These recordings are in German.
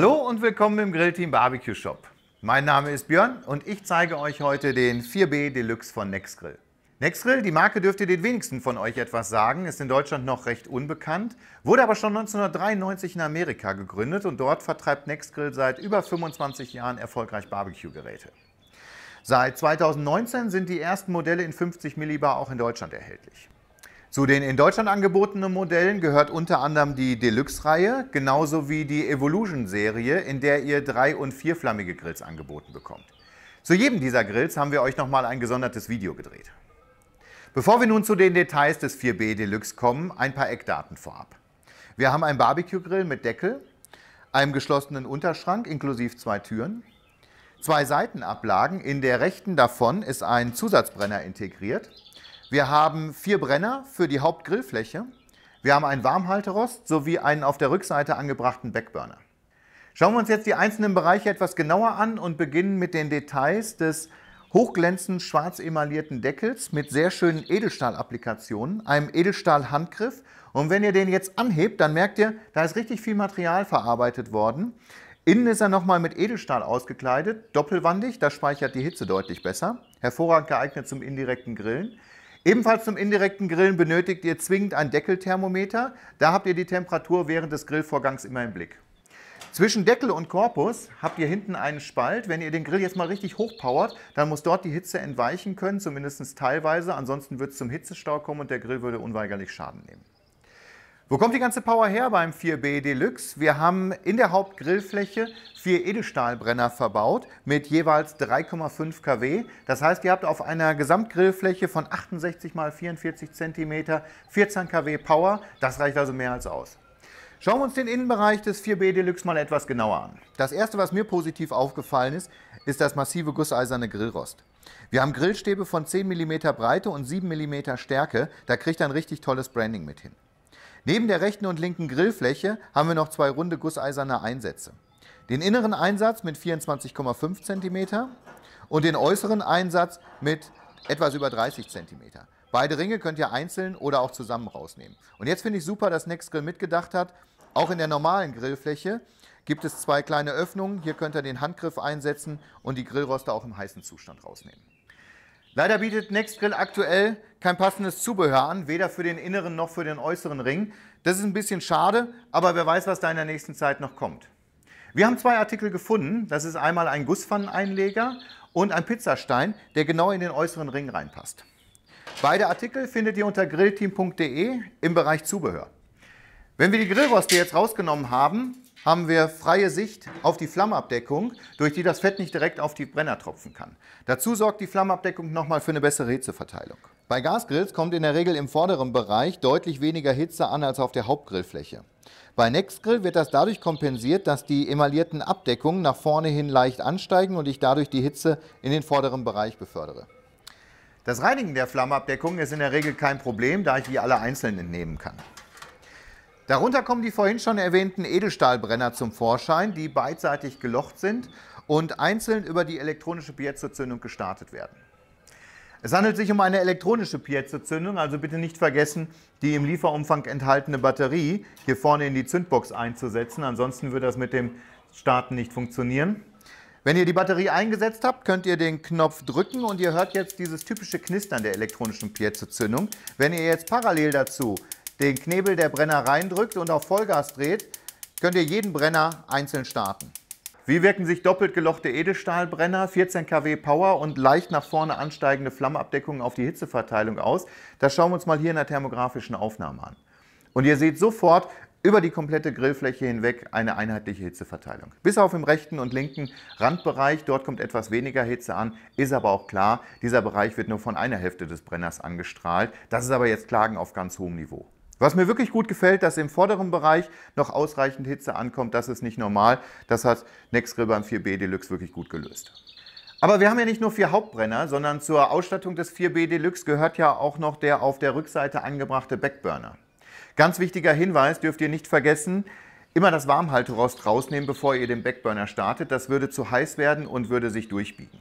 Hallo und willkommen im Grillteam Barbecue Shop. Mein Name ist Björn und ich zeige euch heute den 4B Deluxe von Nextgrill. Nextgrill, die Marke dürfte den wenigsten von euch etwas sagen, ist in Deutschland noch recht unbekannt, wurde aber schon 1993 in Amerika gegründet und dort vertreibt Nextgrill seit über 25 Jahren erfolgreich Barbecue-Geräte. Seit 2019 sind die ersten Modelle in 50 Millibar auch in Deutschland erhältlich. Zu den in Deutschland angebotenen Modellen gehört unter anderem die Deluxe-Reihe, genauso wie die Evolution-Serie, in der ihr drei- und vierflammige Grills angeboten bekommt. Zu jedem dieser Grills haben wir euch nochmal ein gesondertes Video gedreht. Bevor wir nun zu den Details des 4B Deluxe kommen, ein paar Eckdaten vorab. Wir haben einen Barbecue-Grill mit Deckel, einem geschlossenen Unterschrank inklusive zwei Türen, zwei Seitenablagen, in der rechten davon ist ein Zusatzbrenner integriert wir haben vier Brenner für die Hauptgrillfläche. Wir haben einen Warmhalterost sowie einen auf der Rückseite angebrachten Backburner. Schauen wir uns jetzt die einzelnen Bereiche etwas genauer an und beginnen mit den Details des hochglänzend schwarz emaillierten Deckels mit sehr schönen Edelstahlapplikationen, einem Edelstahlhandgriff. Und wenn ihr den jetzt anhebt, dann merkt ihr, da ist richtig viel Material verarbeitet worden. Innen ist er nochmal mit Edelstahl ausgekleidet, doppelwandig, das speichert die Hitze deutlich besser. Hervorragend geeignet zum indirekten Grillen. Ebenfalls zum indirekten Grillen benötigt ihr zwingend ein Deckelthermometer. Da habt ihr die Temperatur während des Grillvorgangs immer im Blick. Zwischen Deckel und Korpus habt ihr hinten einen Spalt. Wenn ihr den Grill jetzt mal richtig hochpowert, dann muss dort die Hitze entweichen können, zumindest teilweise. Ansonsten wird es zum Hitzestau kommen und der Grill würde unweigerlich Schaden nehmen. Wo kommt die ganze Power her beim 4B Deluxe? Wir haben in der Hauptgrillfläche vier Edelstahlbrenner verbaut mit jeweils 3,5 kW. Das heißt, ihr habt auf einer Gesamtgrillfläche von 68 x 44 cm 14 kW Power. Das reicht also mehr als aus. Schauen wir uns den Innenbereich des 4B Deluxe mal etwas genauer an. Das erste, was mir positiv aufgefallen ist, ist das massive gusseiserne Grillrost. Wir haben Grillstäbe von 10 mm Breite und 7 mm Stärke. Da kriegt ihr ein richtig tolles Branding mit hin. Neben der rechten und linken Grillfläche haben wir noch zwei runde gusseiserne Einsätze. Den inneren Einsatz mit 24,5 cm und den äußeren Einsatz mit etwas über 30 cm. Beide Ringe könnt ihr einzeln oder auch zusammen rausnehmen. Und jetzt finde ich super, dass Nextgrill mitgedacht hat. Auch in der normalen Grillfläche gibt es zwei kleine Öffnungen. Hier könnt ihr den Handgriff einsetzen und die Grillroste auch im heißen Zustand rausnehmen. Leider bietet Nextgrill aktuell kein passendes Zubehör an, weder für den inneren noch für den äußeren Ring. Das ist ein bisschen schade, aber wer weiß, was da in der nächsten Zeit noch kommt. Wir haben zwei Artikel gefunden. Das ist einmal ein Gusspfanneneinleger und ein Pizzastein, der genau in den äußeren Ring reinpasst. Beide Artikel findet ihr unter grillteam.de im Bereich Zubehör. Wenn wir die Grillroste jetzt rausgenommen haben, haben wir freie Sicht auf die Flammabdeckung, durch die das Fett nicht direkt auf die Brenner tropfen kann. Dazu sorgt die Flammabdeckung nochmal für eine bessere Hitzeverteilung. Bei Gasgrills kommt in der Regel im vorderen Bereich deutlich weniger Hitze an als auf der Hauptgrillfläche. Bei Nextgrill wird das dadurch kompensiert, dass die emaillierten Abdeckungen nach vorne hin leicht ansteigen und ich dadurch die Hitze in den vorderen Bereich befördere. Das Reinigen der Flammabdeckung ist in der Regel kein Problem, da ich die alle einzeln entnehmen kann. Darunter kommen die vorhin schon erwähnten Edelstahlbrenner zum Vorschein, die beidseitig gelocht sind und einzeln über die elektronische Piezozündung gestartet werden. Es handelt sich um eine elektronische Piezozündung, also bitte nicht vergessen, die im Lieferumfang enthaltene Batterie hier vorne in die Zündbox einzusetzen, ansonsten würde das mit dem Starten nicht funktionieren. Wenn ihr die Batterie eingesetzt habt, könnt ihr den Knopf drücken und ihr hört jetzt dieses typische Knistern der elektronischen Piezozündung. Wenn ihr jetzt parallel dazu den Knebel der Brenner reindrückt und auf Vollgas dreht, könnt ihr jeden Brenner einzeln starten. Wie wirken sich doppelt gelochte Edelstahlbrenner, 14 kW Power und leicht nach vorne ansteigende Flammabdeckung auf die Hitzeverteilung aus? Das schauen wir uns mal hier in der thermografischen Aufnahme an. Und ihr seht sofort über die komplette Grillfläche hinweg eine einheitliche Hitzeverteilung. Bis auf im rechten und linken Randbereich, dort kommt etwas weniger Hitze an, ist aber auch klar, dieser Bereich wird nur von einer Hälfte des Brenners angestrahlt. Das ist aber jetzt Klagen auf ganz hohem Niveau. Was mir wirklich gut gefällt, dass im vorderen Bereich noch ausreichend Hitze ankommt, das ist nicht normal. Das hat Nextgrill beim 4B Deluxe wirklich gut gelöst. Aber wir haben ja nicht nur vier Hauptbrenner, sondern zur Ausstattung des 4B Deluxe gehört ja auch noch der auf der Rückseite angebrachte Backburner. Ganz wichtiger Hinweis dürft ihr nicht vergessen, immer das Warmhalterost rausnehmen, bevor ihr den Backburner startet. Das würde zu heiß werden und würde sich durchbiegen.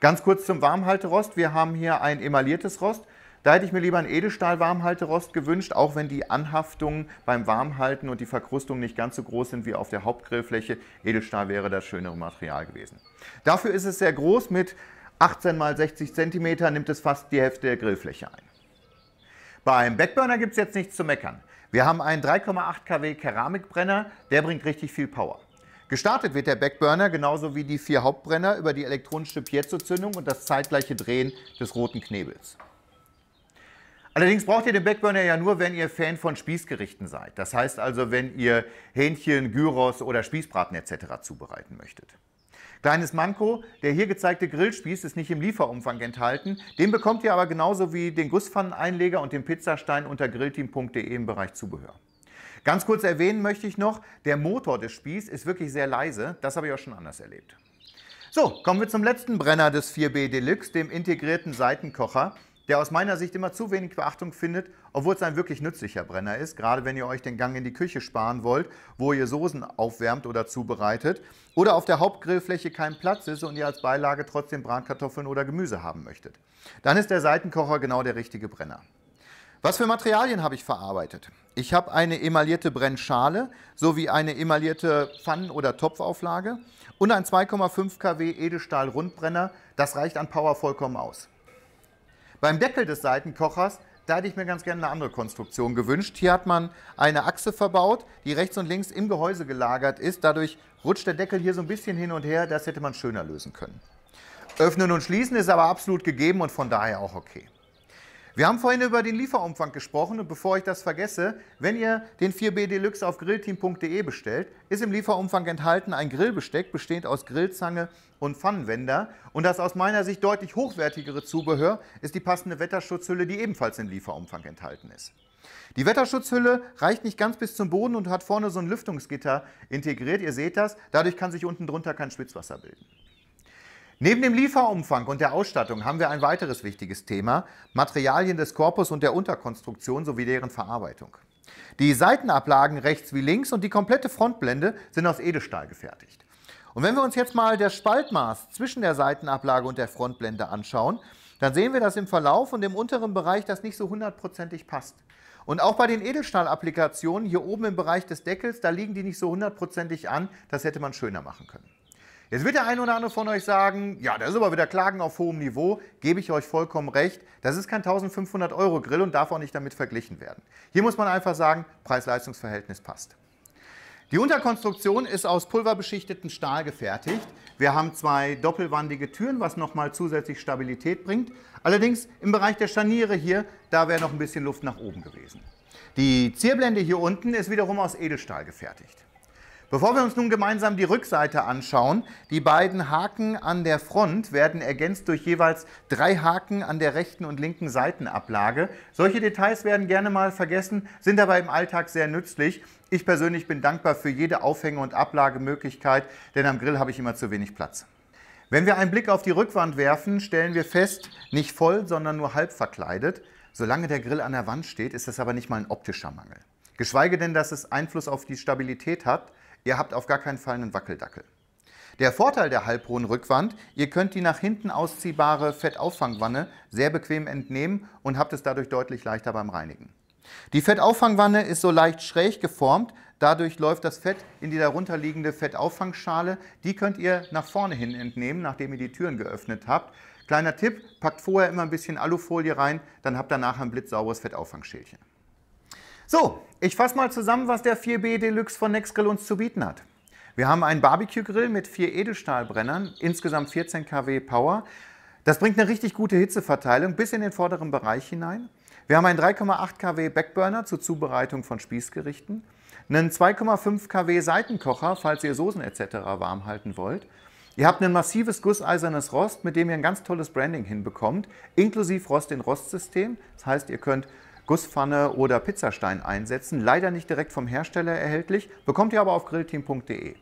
Ganz kurz zum Warmhalterost. Wir haben hier ein emailliertes Rost da hätte ich mir lieber einen Edelstahl-Warmhalterost gewünscht, auch wenn die Anhaftungen beim Warmhalten und die Verkrustung nicht ganz so groß sind wie auf der Hauptgrillfläche. Edelstahl wäre das schönere Material gewesen. Dafür ist es sehr groß, mit 18 x 60 cm nimmt es fast die Hälfte der Grillfläche ein. Beim Backburner gibt es jetzt nichts zu meckern. Wir haben einen 3,8 kW Keramikbrenner, der bringt richtig viel Power. Gestartet wird der Backburner genauso wie die vier Hauptbrenner über die elektronische Piezo-Zündung und das zeitgleiche Drehen des roten Knebels. Allerdings braucht ihr den Backburner ja nur, wenn ihr Fan von Spießgerichten seid. Das heißt also, wenn ihr Hähnchen, Gyros oder Spießbraten etc. zubereiten möchtet. Kleines Manko, der hier gezeigte Grillspieß ist nicht im Lieferumfang enthalten. Den bekommt ihr aber genauso wie den Gusspfanneneinleger und den Pizzastein unter grillteam.de im Bereich Zubehör. Ganz kurz erwähnen möchte ich noch, der Motor des Spieß ist wirklich sehr leise. Das habe ich auch schon anders erlebt. So, kommen wir zum letzten Brenner des 4B Deluxe, dem integrierten Seitenkocher der aus meiner Sicht immer zu wenig Beachtung findet, obwohl es ein wirklich nützlicher Brenner ist, gerade wenn ihr euch den Gang in die Küche sparen wollt, wo ihr Soßen aufwärmt oder zubereitet oder auf der Hauptgrillfläche kein Platz ist und ihr als Beilage trotzdem Bratkartoffeln oder Gemüse haben möchtet. Dann ist der Seitenkocher genau der richtige Brenner. Was für Materialien habe ich verarbeitet? Ich habe eine emaillierte Brennschale sowie eine emaillierte Pfannen- oder Topfauflage und ein 2,5 kW Edelstahl-Rundbrenner. Das reicht an Power vollkommen aus. Beim Deckel des Seitenkochers, da hätte ich mir ganz gerne eine andere Konstruktion gewünscht. Hier hat man eine Achse verbaut, die rechts und links im Gehäuse gelagert ist. Dadurch rutscht der Deckel hier so ein bisschen hin und her. Das hätte man schöner lösen können. Öffnen und schließen ist aber absolut gegeben und von daher auch okay. Wir haben vorhin über den Lieferumfang gesprochen und bevor ich das vergesse, wenn ihr den 4B Deluxe auf grillteam.de bestellt, ist im Lieferumfang enthalten ein Grillbesteck bestehend aus Grillzange und Pfannenwender und das aus meiner Sicht deutlich hochwertigere Zubehör ist die passende Wetterschutzhülle, die ebenfalls im Lieferumfang enthalten ist. Die Wetterschutzhülle reicht nicht ganz bis zum Boden und hat vorne so ein Lüftungsgitter integriert, ihr seht das, dadurch kann sich unten drunter kein Spitzwasser bilden. Neben dem Lieferumfang und der Ausstattung haben wir ein weiteres wichtiges Thema, Materialien des Korpus und der Unterkonstruktion sowie deren Verarbeitung. Die Seitenablagen rechts wie links und die komplette Frontblende sind aus Edelstahl gefertigt. Und wenn wir uns jetzt mal das Spaltmaß zwischen der Seitenablage und der Frontblende anschauen, dann sehen wir, dass im Verlauf und im unteren Bereich das nicht so hundertprozentig passt. Und auch bei den Edelstahlapplikationen hier oben im Bereich des Deckels, da liegen die nicht so hundertprozentig an, das hätte man schöner machen können. Jetzt wird der ein oder andere von euch sagen, ja, das ist aber wieder Klagen auf hohem Niveau, gebe ich euch vollkommen recht. Das ist kein 1500 Euro Grill und darf auch nicht damit verglichen werden. Hier muss man einfach sagen, Preis-Leistungs-Verhältnis passt. Die Unterkonstruktion ist aus pulverbeschichteten Stahl gefertigt. Wir haben zwei doppelwandige Türen, was nochmal zusätzlich Stabilität bringt. Allerdings im Bereich der Scharniere hier, da wäre noch ein bisschen Luft nach oben gewesen. Die Zierblende hier unten ist wiederum aus Edelstahl gefertigt. Bevor wir uns nun gemeinsam die Rückseite anschauen, die beiden Haken an der Front werden ergänzt durch jeweils drei Haken an der rechten und linken Seitenablage. Solche Details werden gerne mal vergessen, sind aber im Alltag sehr nützlich. Ich persönlich bin dankbar für jede Aufhänge- und Ablagemöglichkeit, denn am Grill habe ich immer zu wenig Platz. Wenn wir einen Blick auf die Rückwand werfen, stellen wir fest, nicht voll, sondern nur halb verkleidet. Solange der Grill an der Wand steht, ist das aber nicht mal ein optischer Mangel. Geschweige denn, dass es Einfluss auf die Stabilität hat, Ihr habt auf gar keinen Fall einen Wackeldackel. Der Vorteil der halbhohen Rückwand, ihr könnt die nach hinten ausziehbare Fettauffangwanne sehr bequem entnehmen und habt es dadurch deutlich leichter beim Reinigen. Die Fettauffangwanne ist so leicht schräg geformt, dadurch läuft das Fett in die darunterliegende Fettauffangschale. Die könnt ihr nach vorne hin entnehmen, nachdem ihr die Türen geöffnet habt. Kleiner Tipp, packt vorher immer ein bisschen Alufolie rein, dann habt ihr nachher ein blitzsauberes Fettauffangschälchen. So, ich fasse mal zusammen, was der 4B Deluxe von Nextgrill uns zu bieten hat. Wir haben einen Barbecue-Grill mit vier Edelstahlbrennern, insgesamt 14 kW Power. Das bringt eine richtig gute Hitzeverteilung bis in den vorderen Bereich hinein. Wir haben einen 3,8 kW Backburner zur Zubereitung von Spießgerichten, einen 2,5 kW Seitenkocher, falls ihr Soßen etc. warm halten wollt. Ihr habt ein massives gusseisernes Rost, mit dem ihr ein ganz tolles Branding hinbekommt, inklusive Rost-in-Rost-System. Das heißt, ihr könnt Gusspfanne oder Pizzastein einsetzen. Leider nicht direkt vom Hersteller erhältlich, bekommt ihr aber auf grillteam.de.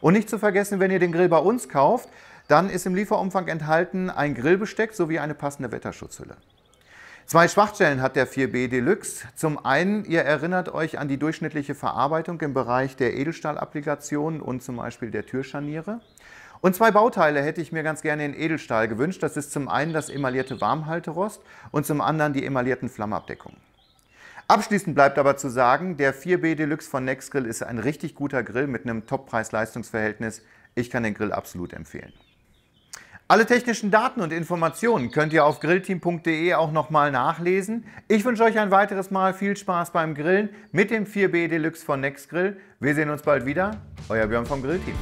Und nicht zu vergessen, wenn ihr den Grill bei uns kauft, dann ist im Lieferumfang enthalten ein Grillbesteck sowie eine passende Wetterschutzhülle. Zwei Schwachstellen hat der 4B Deluxe. Zum einen, ihr erinnert euch an die durchschnittliche Verarbeitung im Bereich der Edelstahlapplikationen und zum Beispiel der Türscharniere. Und zwei Bauteile hätte ich mir ganz gerne in Edelstahl gewünscht. Das ist zum einen das emaillierte Warmhalterost und zum anderen die emaillierten Flammabdeckungen. Abschließend bleibt aber zu sagen, der 4B Deluxe von Nextgrill ist ein richtig guter Grill mit einem Top-Preis-Leistungsverhältnis. Ich kann den Grill absolut empfehlen. Alle technischen Daten und Informationen könnt ihr auf grillteam.de auch nochmal nachlesen. Ich wünsche euch ein weiteres Mal viel Spaß beim Grillen mit dem 4B Deluxe von Nextgrill. Wir sehen uns bald wieder. Euer Björn vom Grillteam.